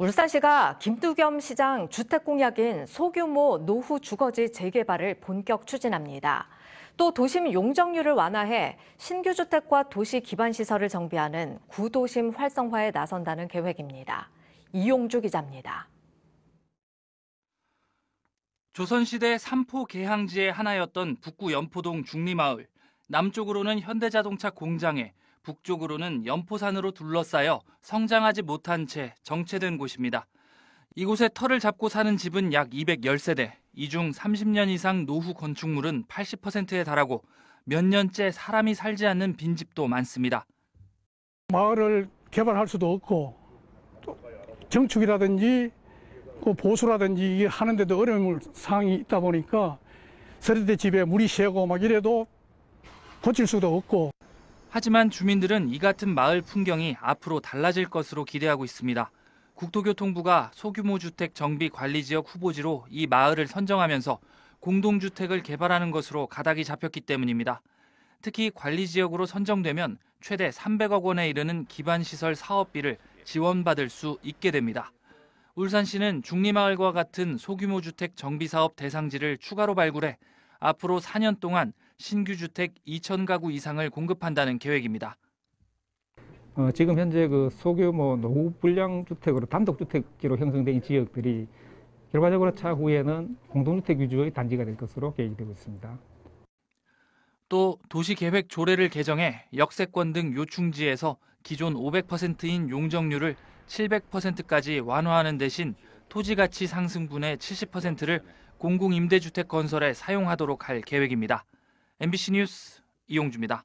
울산시가 김두겸 시장 주택 공약인 소규모 노후 주거지 재개발을 본격 추진합니다. 또 도심 용적률을 완화해 신규 주택과 도시 기반 시설을 정비하는 구도심 활성화에 나선다는 계획입니다. 이용주 기자입니다. 조선시대 삼포 개항지의 하나였던 북구 연포동 중리마을. 남쪽으로는 현대자동차 공장에 북쪽으로는 연포산으로 둘러싸여 성장하지 못한 채 정체된 곳입니다. 이곳에 터를 잡고 사는 집은 약 210세대, 이 중 30년 이상 노후 건축물은 80%에 달하고 몇 년째 사람이 살지 않는 빈집도 많습니다. 마을을 개발할 수도 없고 정축이라든지 뭐 보수라든지 하는데도 어려움을 상황이 있다 보니까 서리대 집에 물이 새고 막 이래도 고칠 수도 없고. 하지만 주민들은 이 같은 마을 풍경이 앞으로 달라질 것으로 기대하고 있습니다. 국토교통부가 소규모 주택 정비 관리 지역 후보지로 이 마을을 선정하면서 공동주택을 개발하는 것으로 가닥이 잡혔기 때문입니다. 특히 관리 지역으로 선정되면 최대 300억 원에 이르는 기반시설 사업비를 지원받을 수 있게 됩니다. 울산시는 중리마을과 같은 소규모 주택 정비 사업 대상지를 추가로 발굴해 앞으로 4년 동안 신규 주택 2천 가구 이상을 공급한다는 계획입니다. 어, 지금 현재 그 소규모 노후 불량 주택으로 단독 주택지로 형성된 지역들이 결과적으로 차후에는 공동주택 위주의 단지가 될 것으로 계획되고 있습니다. 또 도시계획 조례를 개정해 역세권 등 요충지에서 기존 500%인 용적률을 700%까지 완화하는 대신 토지 가치 상승분의 70%를 공공임대주택 건설에 사용하도록 할 계획입니다. MBC 뉴스 이용주입니다.